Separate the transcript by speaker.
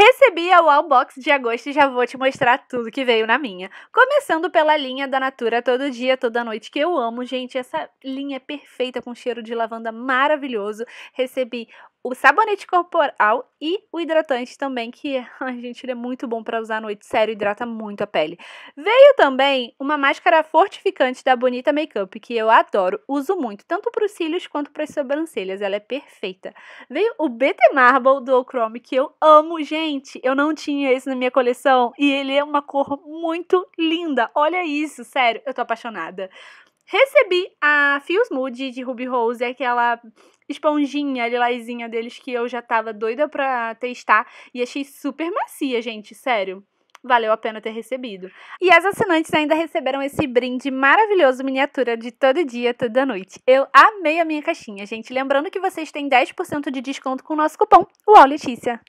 Speaker 1: Recebi a Wallbox de agosto e já vou te mostrar tudo que veio na minha. Começando pela linha da Natura Todo Dia, Toda Noite, que eu amo, gente. Essa linha é perfeita, com cheiro de lavanda maravilhoso. Recebi o sabonete corporal e o hidratante também, que, a gente, ele é muito bom para usar à noite. Sério, hidrata muito a pele. Veio também uma máscara fortificante da Bonita Makeup, que eu adoro, uso muito, tanto para os cílios quanto para as sobrancelhas. Ela é perfeita. Veio o BT Marble do Chrome, que eu amo, gente. Eu não tinha esse na minha coleção e ele é uma cor muito linda. Olha isso, sério, eu tô apaixonada. Recebi a Fios Mood de Ruby Rose, aquela esponjinha lilazinha deles que eu já tava doida pra testar e achei super macia, gente, sério. Valeu a pena ter recebido. E as assinantes ainda receberam esse brinde maravilhoso miniatura de todo dia, toda noite. Eu amei a minha caixinha, gente. Lembrando que vocês têm 10% de desconto com o nosso cupom, UOL